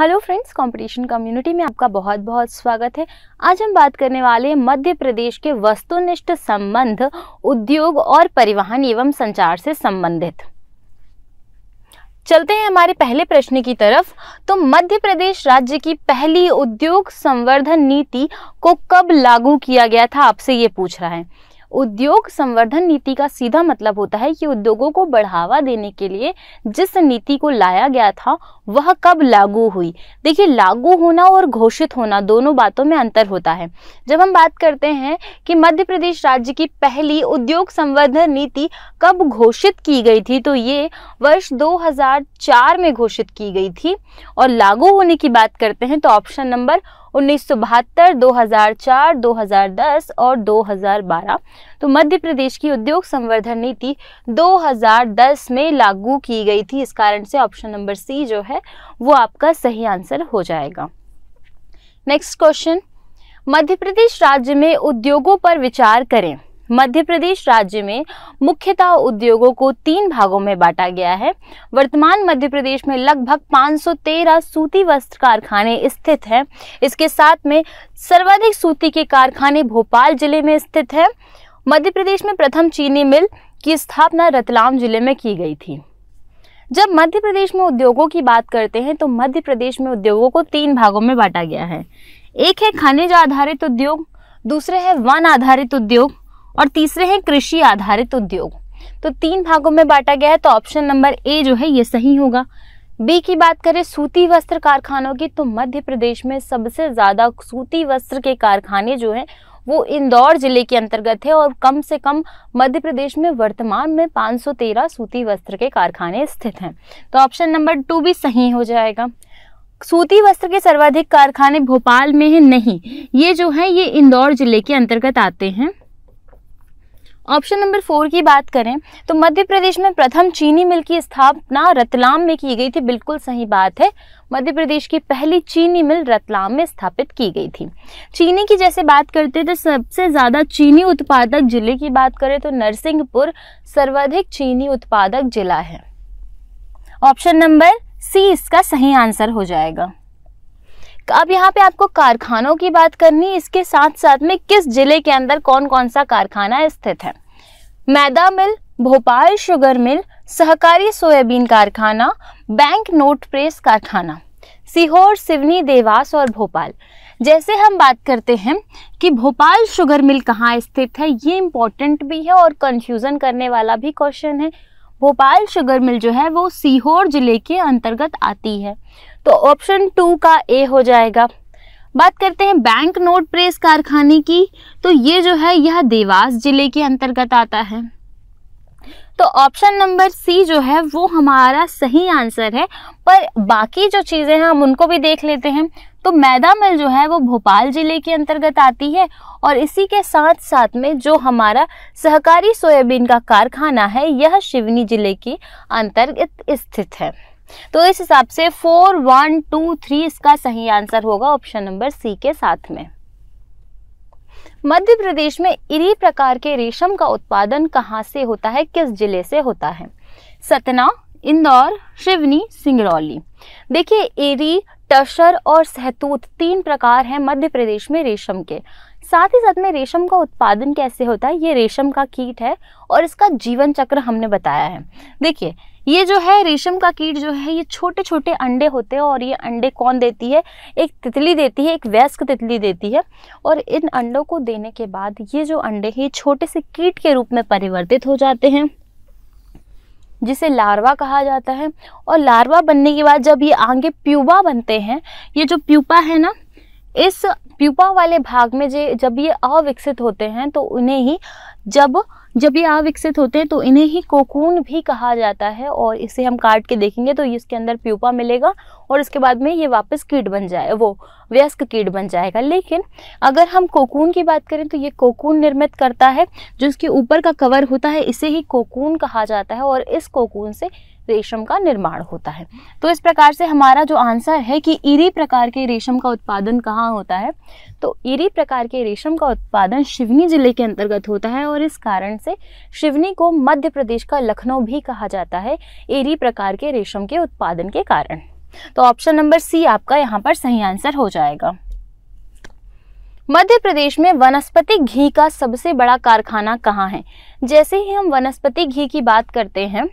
hello friends competition community में आपका बहुत बहुत स्वागत है आज हम बात करने वाले हैं मध्य प्रदेश के वस्तुनिष्ठ संबंध उद्योग और परिवहन एवं संचार से संबंधित चलते हैं हमारे पहले प्रश्न की तरफ तो मध्य प्रदेश राज्य की पहली उद्योग संवर्धन नीति को कब लागू किया गया था आपसे ये पूछ रहा है उद्योग संवर्धन नीति का सीधा मतलब होता है कि उद्योगों को बढ़ावा देने के लिए जिस नीति को लाया गया था वह कब लागू हुई देखिए लागू होना और घोषित होना दोनों बातों में अंतर होता है जब हम बात करते हैं कि मध्य प्रदेश राज्य की पहली उद्योग संवर्धन नीति कब घोषित की गई थी तो ये वर्ष 2004 में घोषित की गई थी और लागू होने की बात करते हैं तो ऑप्शन नंबर उन्नीस सौ बहत्तर दो हजार चार दो हजार दस और दो हजार बारह तो मध्य प्रदेश की उद्योग संवर्धन नीति दो हजार दस में लागू की गई थी इस कारण से ऑप्शन नंबर सी जो है वो आपका सही आंसर हो जाएगा नेक्स्ट क्वेश्चन मध्य प्रदेश राज्य में उद्योगों पर विचार करें मध्य प्रदेश राज्य में मुख्यतः उद्योगों को तीन भागों में बांटा गया है वर्तमान मध्य प्रदेश में लगभग 513 सूती वस्त्र कारखाने स्थित हैं इसके साथ में सर्वाधिक सूती के कारखाने भोपाल जिले में स्थित है मध्य प्रदेश में प्रथम चीनी मिल की स्थापना रतलाम जिले में की गई थी जब मध्य प्रदेश में उद्योगों की बात करते हैं तो मध्य प्रदेश में उद्योगों को तीन भागों में बांटा गया है एक है खनिज आधारित उद्योग दूसरे है वन आधारित उद्योग और तीसरे हैं कृषि आधारित उद्योग तो तीन भागों में बांटा गया है तो ऑप्शन नंबर ए जो है ये सही होगा बी की बात करें सूती वस्त्र कारखानों की तो मध्य प्रदेश में सबसे ज़्यादा सूती वस्त्र के कारखाने जो हैं वो इंदौर जिले के अंतर्गत है और कम से कम मध्य प्रदेश में वर्तमान में 513 सूती वस्त्र के कारखाने स्थित हैं तो ऑप्शन नंबर टू भी सही हो जाएगा सूती वस्त्र के सर्वाधिक कारखाने भोपाल में हैं नहीं ये जो है ये इंदौर जिले के अंतर्गत आते हैं ऑप्शन नंबर फोर की बात करें तो मध्य प्रदेश में प्रथम चीनी मिल की स्थापना रतलाम में की गई थी बिल्कुल सही बात है मध्य प्रदेश की पहली चीनी मिल रतलाम में स्थापित की गई थी चीनी की जैसे बात करते हैं तो सबसे ज़्यादा चीनी उत्पादक जिले की बात करें तो नरसिंहपुर सर्वाधिक चीनी उत्पादक जिला है ऑप्शन नंबर सी इसका सही आंसर हो जाएगा अब यहाँ पे आपको कारखानों की बात करनी इसके साथ साथ में किस जिले के अंदर कौन कौन सा कारखाना स्थित है मैदा मिल भोपाल शुगर मिल सहकारी सोयाबीन कारखाना बैंक नोट प्रेस कारखाना सीहोर सिवनी देवास और भोपाल जैसे हम बात करते हैं कि भोपाल शुगर मिल कहाँ स्थित है ये इम्पोर्टेंट भी है और कंफ्यूजन करने वाला भी क्वेश्चन है भोपाल शुगर मिल जो है वो सीहोर जिले के अंतर्गत आती है तो ऑप्शन टू का ए हो जाएगा बात करते हैं बैंक नोट प्रेस कारखाने की तो ये जो है यह देवास जिले के अंतर्गत आता है तो ऑप्शन नंबर सी जो है वो हमारा सही आंसर है पर बाकी जो चीज़ें हैं हम उनको भी देख लेते हैं तो मैदा मिल जो है वो भोपाल ज़िले के अंतर्गत आती है और इसी के साथ साथ में जो हमारा सहकारी सोयाबीन का कारखाना है यह शिवनी ज़िले के अंतर्गत स्थित है तो इस हिसाब से फोर वन टू थ्री इसका सही आंसर होगा ऑप्शन नंबर सी के साथ में मध्य प्रदेश में इरी प्रकार के रेशम का उत्पादन कहाँ से होता है किस जिले से होता है सतना इंदौर शिवनी सिंगरौली देखिए एरी टशर और सहतूत तीन प्रकार हैं मध्य प्रदेश में रेशम के साथ ही साथ में रेशम का उत्पादन कैसे होता है ये रेशम का कीट है और इसका जीवन चक्र हमने बताया है देखिए ये जो है रेशम का कीट जो है ये छोटे छोटे अंडे होते हैं और ये अंडे कौन देती है एक तितली देती है एक वयस्क तितली देती है और इन अंडों को देने के बाद ये जो अंडे हैं ये छोटे से कीट के रूप में परिवर्तित हो जाते हैं जिसे लार्वा कहा जाता है और लार्वा बनने के बाद जब ये आगे प्यूबा बनते हैं ये जो प्यूपा है ना इस प्यूपा वाले भाग में जे जब ये अविकसित होते हैं तो उन्हें ही जब जब ये अविकसित होते हैं तो इन्हें ही कोकून भी कहा जाता है और इसे हम काट के देखेंगे तो इसके अंदर प्यूपा मिलेगा और इसके बाद में ये वापस कीट बन जाए वो व्यस्क कीट बन जाएगा लेकिन अगर हम कोकून की बात करें तो ये कोकून निर्मित करता है जो इसके ऊपर का कवर होता है इसे ही कोकून कहा जाता है और इस कोकून से रेशम का निर्माण होता है तो इस प्रकार से हमारा जो आंसर है कि ईरी प्रकार के रेशम का उत्पादन कहाँ होता है तो ईरी प्रकार के रेशम का उत्पादन शिवनी जिले के अंतर्गत होता है और इस कारण से शिवनी को मध्य प्रदेश का लखनऊ भी कहा जाता है ईरी प्रकार के रेशम के उत्पादन के कारण तो ऑप्शन नंबर सी आपका यहाँ पर सही आंसर हो जाएगा मध्य प्रदेश में वनस्पति घी का सबसे बड़ा कारखाना कहाँ है जैसे ही हम वनस्पति घी की बात करते हैं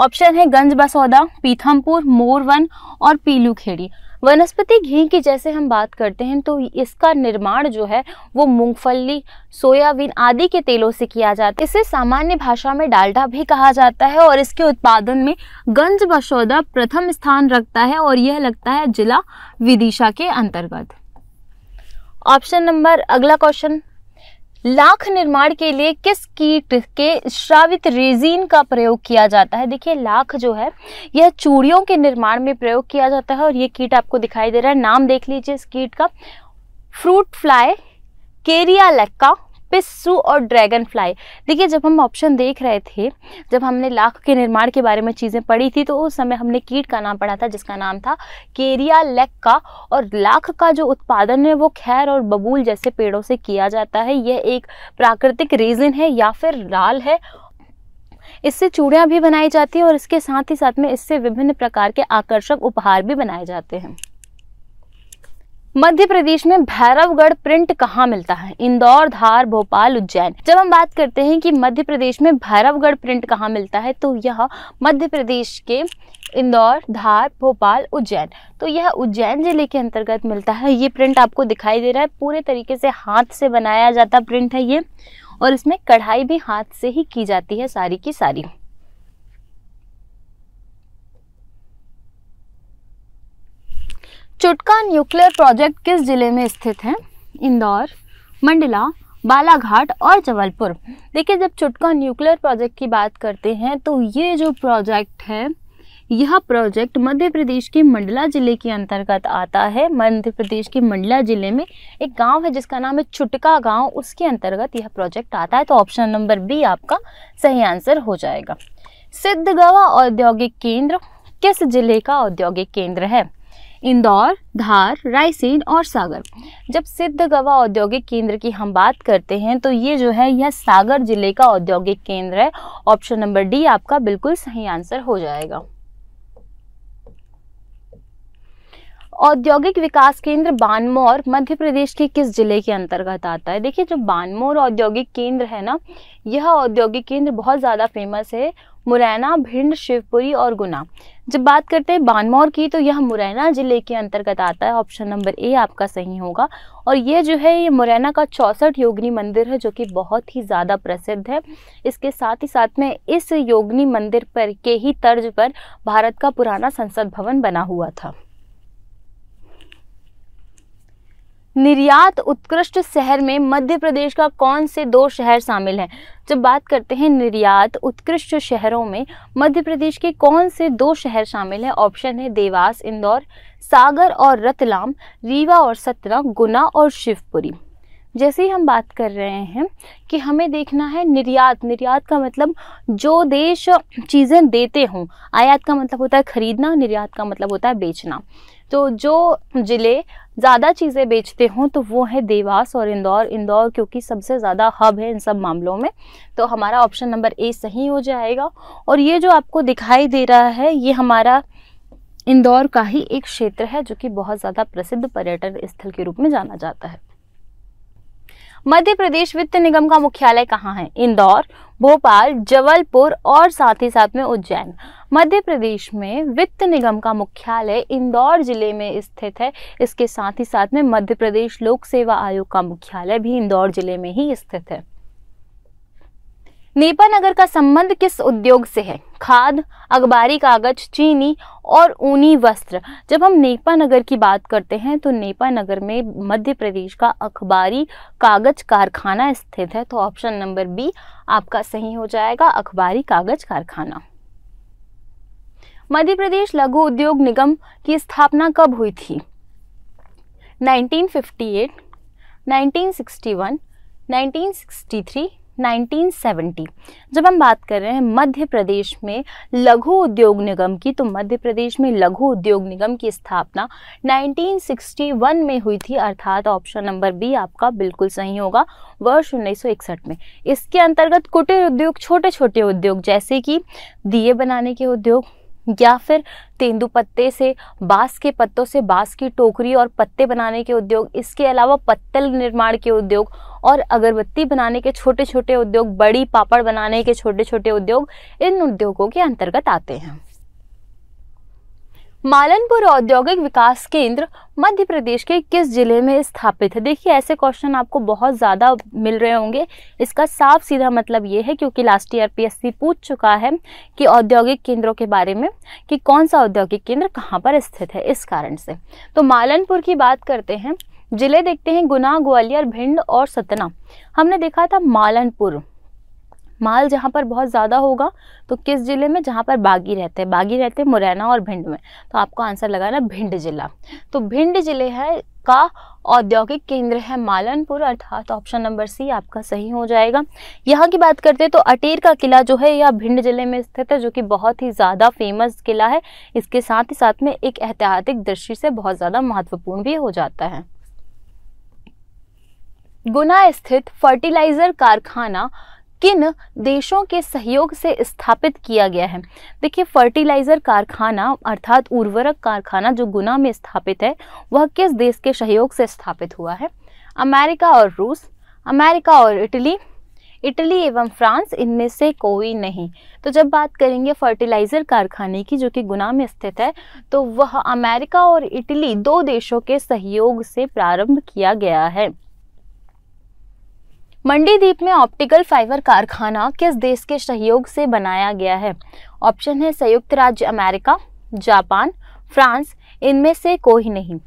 ऑप्शन है गंज बसौदा पीथमपुर मोरवन और पीलू खेड़ी वनस्पति घी की जैसे हम बात करते हैं तो इसका निर्माण जो है वो मूंगफली सोयाबीन आदि के तेलों से किया जाता है इसे सामान्य भाषा में डालडा भी कहा जाता है और इसके उत्पादन में गंज बसौदा प्रथम स्थान रखता है और यह लगता है जिला विदिशा के अंतर्गत ऑप्शन नंबर अगला क्वेश्चन लाख निर्माण के लिए किस कीट के श्रावित रेजिन का प्रयोग किया जाता है देखिए लाख जो है यह चूड़ियों के निर्माण में प्रयोग किया जाता है और ये कीट आपको दिखाई दे रहा है नाम देख लीजिए इस कीट का फ्रूट फ्लाई केरिया लेक्का पिस्सू और ड्रैगन फ्लाई देखिए जब हम ऑप्शन देख रहे थे जब हमने लाख के निर्माण के बारे में चीज़ें पढ़ी थी तो उस समय हमने कीट का नाम पढ़ा था जिसका नाम था केरिया लेक का और लाख का जो उत्पादन है वो खैर और बबूल जैसे पेड़ों से किया जाता है यह एक प्राकृतिक रेजिन है या फिर राल है इससे चूड़ियाँ भी बनाई जाती है और इसके साथ ही साथ में इससे विभिन्न प्रकार के आकर्षक उपहार भी बनाए जाते हैं मध्य प्रदेश में भैरवगढ़ प्रिंट कहाँ मिलता है इंदौर धार भोपाल उज्जैन जब हम बात करते हैं कि मध्य प्रदेश में भैरवगढ़ प्रिंट कहाँ मिलता है तो यह मध्य प्रदेश के इंदौर धार भोपाल उज्जैन तो यह उज्जैन जिले के अंतर्गत मिलता है ये प्रिंट आपको दिखाई दे रहा है पूरे तरीके से हाथ से बनाया जाता प्रिंट है ये और इसमें कढ़ाई भी हाथ से ही की जाती है सारी की सारी चुटका न्यूक्लियर प्रोजेक्ट किस जिले में स्थित है इंदौर मंडला बालाघाट और जबलपुर देखिए जब चुटका न्यूक्लियर प्रोजेक्ट की बात करते हैं तो ये जो प्रोजेक्ट है यह प्रोजेक्ट मध्य प्रदेश के मंडला ज़िले के अंतर्गत आता है मध्य प्रदेश के मंडला ज़िले में एक गांव है जिसका नाम है चुटका गांव उसके अंतर्गत यह प्रोजेक्ट आता है तो ऑप्शन नंबर बी आपका सही आंसर हो जाएगा सिद्धगवा औद्योगिक केंद्र किस जिले का औद्योगिक केंद्र है इंदौर धार रायसेन और सागर जब सिद्ध गवा औद्योगिक केंद्र की हम बात करते हैं तो ये जो है यह सागर जिले का औद्योगिक केंद्र है ऑप्शन नंबर डी आपका बिल्कुल सही आंसर हो जाएगा औद्योगिक विकास केंद्र बानमोर मध्य प्रदेश के किस जिले के अंतर्गत आता है देखिए जो बानमोर औद्योगिक केंद्र है ना यह औद्योगिक केंद्र बहुत ज़्यादा फेमस है मुरैना भिंड शिवपुरी और गुना जब बात करते हैं बानमौर की तो यह मुरैना ज़िले के अंतर्गत आता है ऑप्शन नंबर ए आपका सही होगा और ये जो है ये मुरैना का चौंसठ योगनी मंदिर है जो कि बहुत ही ज़्यादा प्रसिद्ध है इसके साथ ही साथ में इस योगनी मंदिर पर के ही तर्ज पर भारत का पुराना संसद भवन बना हुआ था निर्यात उत्कृष्ट शहर में मध्य प्रदेश का कौन से दो शहर शामिल हैं जब बात करते हैं निर्यात उत्कृष्ट शहरों में मध्य प्रदेश के कौन से दो शहर शामिल हैं ऑप्शन है देवास इंदौर सागर और रतलाम रीवा और सतना गुना और शिवपुरी जैसे ही हम बात कर रहे हैं कि हमें देखना है निर्यात निर्यात का मतलब जो देश चीज़ें देते हों आयात का मतलब होता है ख़रीदना निर्यात का मतलब होता है बेचना तो जो ज़िले ज़्यादा चीज़ें बेचते हों तो वो है देवास और इंदौर इंदौर क्योंकि सबसे ज़्यादा हब है इन सब मामलों में तो हमारा ऑप्शन नंबर ए सही हो जाएगा और ये जो आपको दिखाई दे रहा है ये हमारा इंदौर का ही एक क्षेत्र है जो कि बहुत ज़्यादा प्रसिद्ध पर्यटन स्थल के रूप में जाना जाता है मध्य प्रदेश वित्त निगम का मुख्यालय कहाँ है इंदौर भोपाल जबलपुर और साथ ही साथ में उज्जैन मध्य प्रदेश में वित्त निगम का मुख्यालय इंदौर जिले में स्थित है इसके साथ ही साथ में मध्य प्रदेश लोक सेवा आयोग का मुख्यालय भी इंदौर जिले में ही स्थित है नेपानगर का संबंध किस उद्योग से है खाद अखबारी कागज चीनी और ऊनी वस्त्र जब हम नेपानगर की बात करते हैं तो नेपानगर में मध्य प्रदेश का अखबारी कागज कारखाना स्थित है तो ऑप्शन नंबर बी आपका सही हो जाएगा अखबारी कागज कारखाना मध्य प्रदेश लघु उद्योग निगम की स्थापना कब हुई थी 1958, 1961, 1963 1970 जब हम बात कर रहे हैं मध्य प्रदेश में लघु उद्योग निगम की तो मध्य प्रदेश में लघु उद्योग निगम की स्थापना 1961 में हुई थी अर्थात ऑप्शन नंबर बी आपका बिल्कुल सही होगा वर्ष 1961 में इसके अंतर्गत कुटीर उद्योग छोटे छोटे उद्योग जैसे कि दिए बनाने के उद्योग या फिर तेंदु पत्ते से बांस के पत्तों से बांस की टोकरी और पत्ते बनाने के उद्योग इसके अलावा पत्तल निर्माण के उद्योग और अगरबत्ती बनाने के छोटे छोटे उद्योग बड़ी पापड़ बनाने के छोटे छोटे उद्योग इन उद्योगों के अंतर्गत आते हैं मालनपुर औद्योगिक विकास केंद्र मध्य प्रदेश के किस जिले में स्थापित है देखिए ऐसे क्वेश्चन आपको बहुत ज़्यादा मिल रहे होंगे इसका साफ सीधा मतलब ये है क्योंकि लास्ट ईयर पीएससी पूछ चुका है कि औद्योगिक केंद्रों के बारे में कि कौन सा औद्योगिक केंद्र कहाँ पर स्थित है इस कारण से तो मालनपुर की बात करते हैं जिले देखते हैं गुना ग्वालियर भिंड और सतना हमने देखा था मालनपुर माल जहाँ पर बहुत ज़्यादा होगा तो किस ज़िले में जहाँ पर बागी रहते हैं बागी रहते हैं मुरैना और भिंड में तो आपको आंसर लगाना भिंड जिला तो भिंड जिले है का औद्योगिक केंद्र है मालनपुर अर्थात ऑप्शन नंबर सी आपका सही हो जाएगा यहाँ की बात करते हैं तो अटेर का किला जो है यह भिंड जिले में स्थित है जो कि बहुत ही ज़्यादा फेमस किला है इसके साथ ही साथ में एक ऐतिहासिक दृष्टि से बहुत ज़्यादा महत्वपूर्ण भी हो जाता है गुना स्थित फर्टिलाइजर कारखाना किन देशों के सहयोग से स्थापित किया गया है देखिए फर्टिलाइज़र कारखाना अर्थात उर्वरक कारखाना जो गुना में स्थापित है वह किस देश के सहयोग से स्थापित हुआ है अमेरिका और रूस अमेरिका और इटली इटली एवं फ्रांस इनमें से कोई नहीं तो जब बात करेंगे फर्टिलाइज़र कारखाने की जो कि गुना में स्थित है तो वह अमेरिका और इटली दो देशों के सहयोग से प्रारंभ किया गया है मंडीदीप में ऑप्टिकल फाइबर कारखाना किस देश के सहयोग से बनाया गया है ऑप्शन है संयुक्त राज्य अमेरिका जापान फ्रांस इनमें से कोई नहीं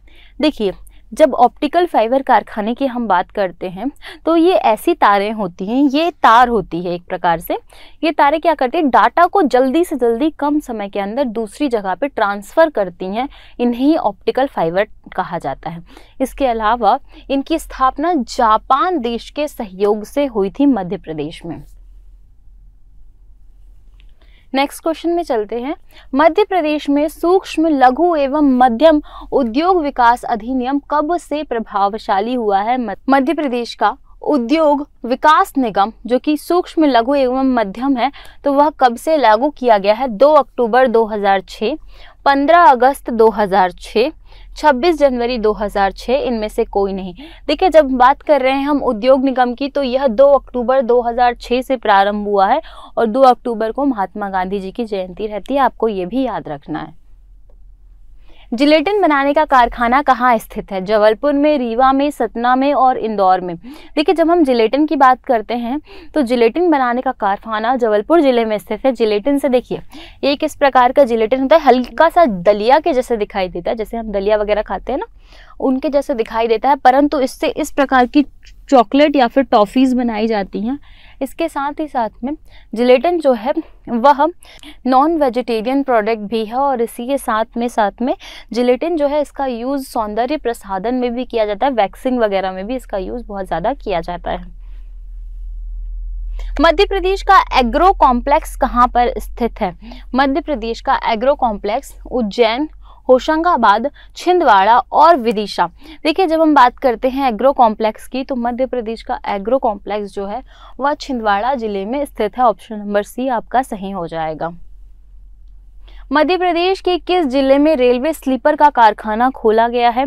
देखिए जब ऑप्टिकल फाइबर कारखाने की हम बात करते हैं तो ये ऐसी तारें होती हैं ये तार होती है एक प्रकार से ये तारें क्या करती हैं डाटा को जल्दी से जल्दी कम समय के अंदर दूसरी जगह पे ट्रांसफ़र करती हैं इन्हें ऑप्टिकल फाइबर कहा जाता है इसके अलावा इनकी स्थापना जापान देश के सहयोग से हुई थी मध्य प्रदेश में नेक्स्ट क्वेश्चन में चलते हैं मध्य प्रदेश में सूक्ष्म लघु एवं मध्यम उद्योग विकास अधिनियम कब से प्रभावशाली हुआ है मध्य प्रदेश का उद्योग विकास निगम जो कि सूक्ष्म लघु एवं मध्यम है तो वह कब से लागू किया गया है 2 अक्टूबर 2006 15 अगस्त 2006 26 जनवरी 2006 इनमें से कोई नहीं देखिए जब बात कर रहे हैं हम उद्योग निगम की तो यह 2 अक्टूबर 2006 से प्रारंभ हुआ है और 2 अक्टूबर को महात्मा गांधी जी की जयंती रहती है आपको ये भी याद रखना है जिलेटिन बनाने का कारखाना कहाँ स्थित है जबलपुर में रीवा में सतना में और इंदौर में देखिए जब हम जिलेटिन की बात करते हैं तो जिलेटिन बनाने का कारखाना जबलपुर ज़िले में स्थित है जिलेटिन से देखिए ये किस प्रकार का जिलेटिन होता है हल्का सा दलिया के जैसे दिखाई देता है जैसे हम दलिया वगैरह खाते हैं ना उनके जैसे दिखाई देता है परंतु इससे इस प्रकार की चॉकलेट या फिर टॉफ़ीज़ बनाई जाती हैं इसके साथ ही साथ में जिलेटिन जो है वह नॉन वेजिटेरियन प्रोडक्ट भी है और इसी के साथ में साथ में जिलेटिन जो है इसका यूज़ सौंदर्य प्रसादन में भी किया जाता है वैक्सिंग वगैरह में भी इसका यूज़ बहुत ज़्यादा किया जाता है मध्य प्रदेश का एग्रो कॉम्प्लेक्स कहाँ पर स्थित है मध्य प्रदेश का एग्रो कॉम्प्लेक्स उज्जैन होशंगाबाद छिंदवाड़ा और विदिशा देखिए जब हम बात करते हैं एग्रो कॉम्प्लेक्स की तो मध्य प्रदेश का एग्रो कॉम्प्लेक्स जो है वह छिंदवाड़ा जिले में स्थित है ऑप्शन नंबर सी आपका सही हो जाएगा मध्य प्रदेश के किस जिले में रेलवे स्लीपर का कारखाना खोला गया है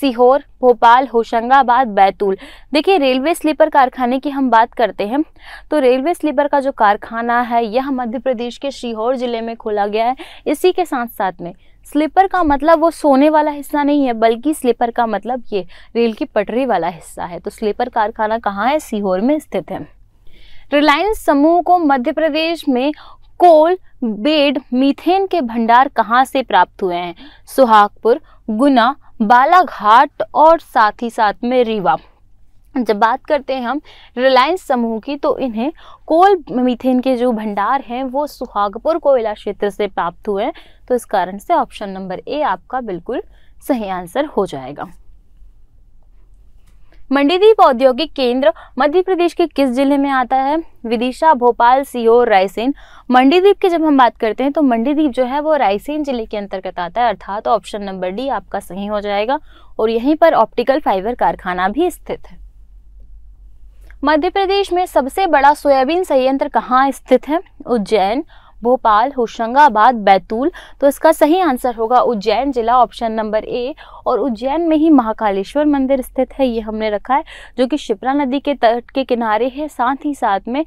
सीहोर भोपाल होशंगाबाद बैतूल देखिए रेलवे स्लीपर कारखाने की हम बात करते हैं तो रेलवे स्लीपर का जो कारखाना है यह मध्य प्रदेश के सीहोर जिले में खोला गया है इसी के साथ साथ में स्लीपर का मतलब वो सोने वाला हिस्सा नहीं है बल्कि स्लीपर का मतलब ये रेल की पटरी वाला हिस्सा है तो स्लीपर कारखाना कहाँ है सीहोर में स्थित है रिलायंस समूह को मध्य प्रदेश में कोल बेड मीथेन के भंडार कहाँ से प्राप्त हुए हैं सुहागपुर गुना बालाघाट और साथ ही साथ में रीवा जब बात करते हैं हम रिलायंस समूह की तो इन्हें कोल मीथेन के जो भंडार हैं वो सुहागपुर कोयला क्षेत्र से प्राप्त हुए हैं तो इस कारण से ऑप्शन नंबर ए आपका बिल्कुल सही आंसर हो जाएगा मंडीदीप औद्योगिक केंद्र मध्य प्रदेश के किस जिले में आता है विदिशा भोपाल सीहोर रायसेन मंडीदीप की जब हम बात करते हैं तो मंडीदीप जो है वो रायसेन जिले के अंतर्गत आता है अर्थात तो ऑप्शन नंबर डी आपका सही हो जाएगा और यहीं पर ऑप्टिकल फाइबर कारखाना भी स्थित है मध्य प्रदेश में सबसे बड़ा सोयाबीन संयंत्र कहाँ स्थित है उज्जैन भोपाल होशंगाबाद बैतूल तो इसका सही आंसर होगा उज्जैन जिला ऑप्शन नंबर ए और उज्जैन में ही महाकालेश्वर मंदिर स्थित है ये हमने रखा है जो कि शिप्रा नदी के तट के किनारे है साथ ही साथ में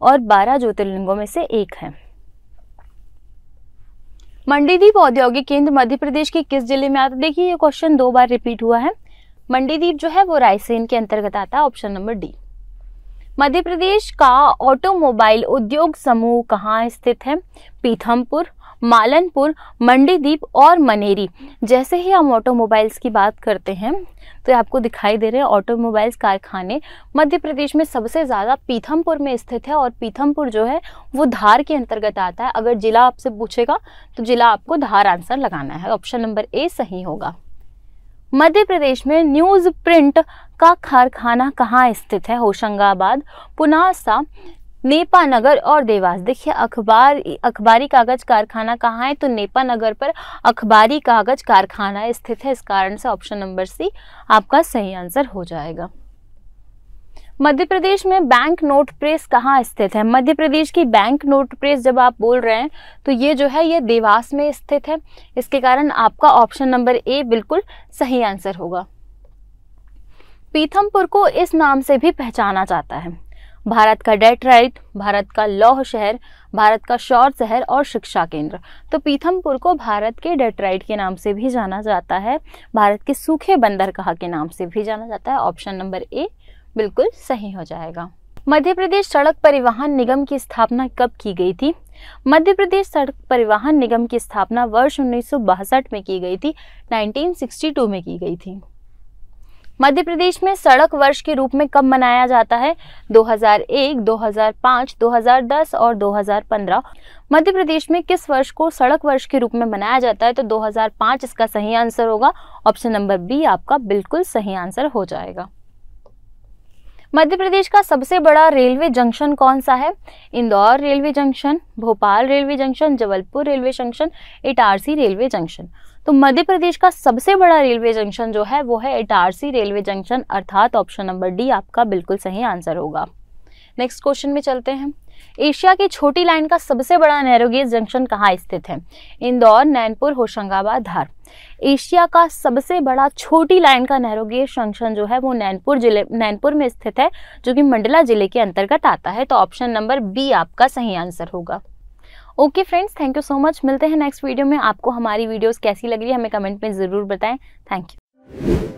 और बारह ज्योतिर्लिंगों में से एक है मंडीदीप औद्योगिक केंद्र मध्य प्रदेश के किस जिले में आता देखिए ये क्वेश्चन दो बार रिपीट हुआ है मंडीदीप जो है वो रायसेन के अंतर्गत आता है option number D Madhya Pradesh का ऑटोमोबाइल उद्योग समूह कहाँ स्थित है पीथमपुर मालनपुर मंडीदीप और मनेरी जैसे ही हम ऑटोमोबाइल्स की बात करते हैं तो आपको दिखाई दे रहे हैं ऑटोमोबाइल्स कारखाने मध्य प्रदेश में सबसे ज़्यादा पीथमपुर में स्थित है और पीथमपुर जो है वो धार के अंतर्गत आता है अगर जिला आपसे पूछेगा तो जिला आपको धार आंसर लगाना है ऑप्शन नंबर ए सही होगा मध्य प्रदेश में न्यूज़ प्रिंट का कारखाना कहाँ स्थित है होशंगाबाद पुनासा नेपा नगर और देवास देखिए अखबार अखबारी कागज कारखाना कहाँ है तो नेपा नगर पर अखबारी कागज कारखाना स्थित है इस कारण से ऑप्शन नंबर सी आपका सही आंसर हो जाएगा मध्य प्रदेश में बैंक नोट प्रेस कहाँ स्थित है मध्य प्रदेश की बैंक नोट प्रेस जब आप बोल रहे हैं तो ये जो है ये देवास में स्थित है इसके कारण आपका ऑप्शन नंबर ए बिल्कुल सही आंसर होगा पीथमपुर को इस नाम से भी पहचाना जाता है भारत का डेटराइट भारत का लौह शहर भारत का शौर शहर और शिक्षा केंद्र तो पीथमपुर को भारत के डेटराइट के नाम से भी जाना जाता है भारत के सूखे कहा के नाम से भी जाना जाता है ऑप्शन नंबर ए बिल्कुल सही हो जाएगा मध्य प्रदेश सड़क परिवहन निगम की स्थापना कब की गई थी मध्य प्रदेश सड़क परिवहन निगम की स्थापना वर्ष उन्नीस में की गई थी 1962 में की गई थी मध्य प्रदेश में सड़क वर्ष के रूप में कब मनाया जाता है 2001, 2005, 2010 और 2015 मध्य प्रदेश में किस वर्ष को सड़क वर्ष के रूप में मनाया जाता है तो 2005 इसका सही आंसर होगा ऑप्शन नंबर बी आपका बिल्कुल सही आंसर हो जाएगा मध्य प्रदेश का सबसे बड़ा रेलवे जंक्शन कौन सा है Indore railway junction Bhopal railway junction Jabalpur railway junction Itarsi railway junction तो मध्य प्रदेश का सबसे बड़ा रेलवे जंक्शन जो है वो है इटारसी रेलवे जंक्शन अर्थात ऑप्शन नंबर डी आपका बिल्कुल सही आंसर होगा नेक्स्ट क्वेश्चन में चलते हैं एशिया की छोटी लाइन का सबसे बड़ा नैरोगेज जंक्शन कहाँ स्थित है इंदौर नैनपुर होशंगाबाद धार एशिया का सबसे बड़ा छोटी लाइन का नैरोगेज जंक्शन जो है वो नैनपुर जिले नैनपुर में स्थित है जो कि मंडला जिले के अंतर्गत आता है तो ऑप्शन नंबर बी आपका सही आंसर होगा okay friends thank you so much मिलते हैं नेक्स्ट वीडियो में आपको हमारी वीडियोस कैसी लग रही है हमें कमेंट में ज़रूर बताएं थैंक यू